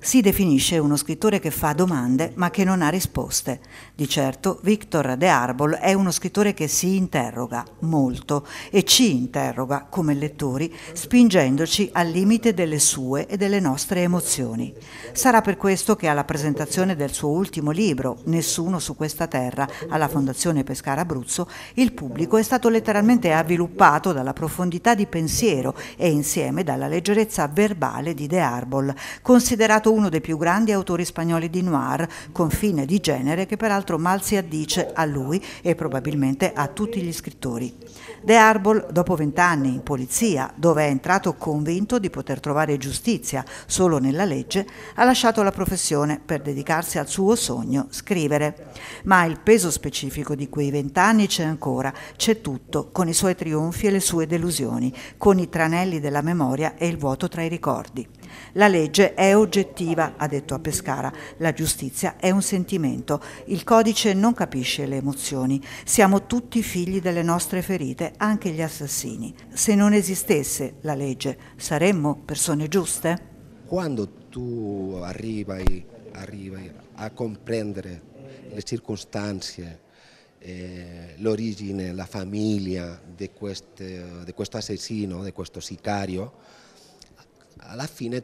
si definisce uno scrittore che fa domande ma che non ha risposte. Di certo, Victor De Arbol è uno scrittore che si interroga molto e ci interroga come lettori, spingendoci al limite delle sue e delle nostre emozioni. Sarà per questo che alla presentazione del suo ultimo libro, Nessuno su questa terra, alla Fondazione Pescara Abruzzo, il pubblico è stato letteralmente avviluppato dalla profondità di pensiero e insieme dalla leggerezza verbale di De Arbol, considerato considerato uno dei più grandi autori spagnoli di noir, confine di genere che peraltro mal si addice a lui e probabilmente a tutti gli scrittori. De Arbol, dopo vent'anni in polizia, dove è entrato convinto di poter trovare giustizia solo nella legge, ha lasciato la professione per dedicarsi al suo sogno, scrivere. Ma il peso specifico di quei vent'anni c'è ancora, c'è tutto, con i suoi trionfi e le sue delusioni, con i tranelli della memoria e il vuoto tra i ricordi. La legge è oggettiva, ha detto a Pescara, la giustizia è un sentimento, il codice non capisce le emozioni, siamo tutti figli delle nostre ferite, anche gli assassini. Se non esistesse la legge, saremmo persone giuste? Quando tu arrivi, arrivi a comprendere le circostanze, eh, l'origine, la famiglia di, queste, di questo assassino, di questo sicario, alla fine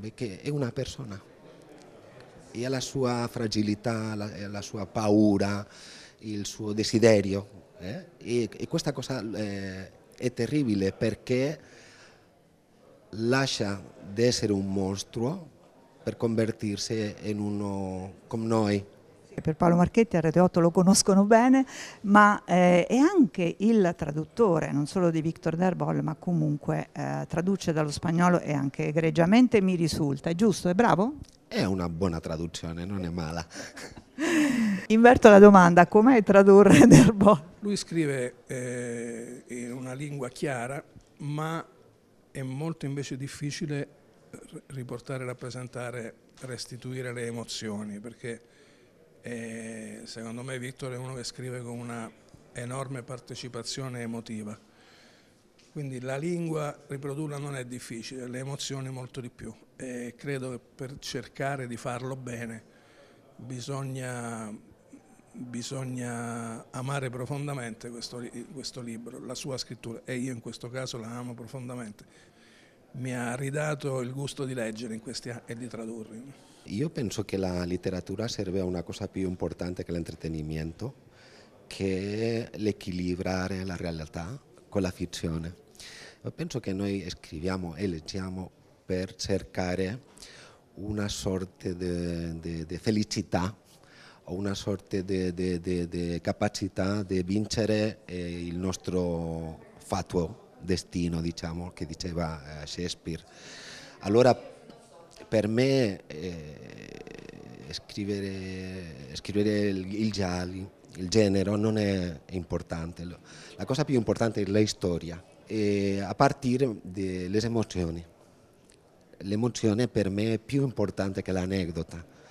perché è una persona e ha la sua fragilità, la, la sua paura, il suo desiderio eh? e, e, questa cosa eh, è terribile perché lascia di essere un mostro per convertirsi in uno come noi per Paolo Marchetti a Rete 8 lo conoscono bene, ma eh, è anche il traduttore, non solo di Victor Derbol, ma comunque eh, traduce dallo spagnolo e anche egregiamente mi risulta, è giusto, è bravo? È una buona traduzione, non è mala. Inverto la domanda, com'è tradurre Derbol? Lui scrive eh, in una lingua chiara, ma è molto invece difficile riportare, rappresentare, restituire le emozioni, perché e secondo me Vittorio è uno che scrive con una enorme partecipazione emotiva. Quindi la lingua riprodurla non è difficile, le emozioni molto di più e credo che per cercare di farlo bene bisogna, bisogna amare profondamente questo, questo libro, la sua scrittura e io in questo caso la amo profondamente. Mi ha ridato il gusto di leggere in questi anni e di tradurre. Io penso che la letteratura serve a una cosa più importante che l'intrattenimento, che è l'equilibrare la realtà con la ficzione. Io penso che noi scriviamo e leggiamo per cercare una sorta di felicità o una sorta di capacità di vincere eh, il nostro fatuo destino, diciamo, che diceva eh, Shakespeare. Allora per me eh, scrivere, scrivere, il, il gialli, il genere non è importante, la cosa più importante è la storia, a partire dalle emozioni. L'emozione per me è più importante che l'aneddota.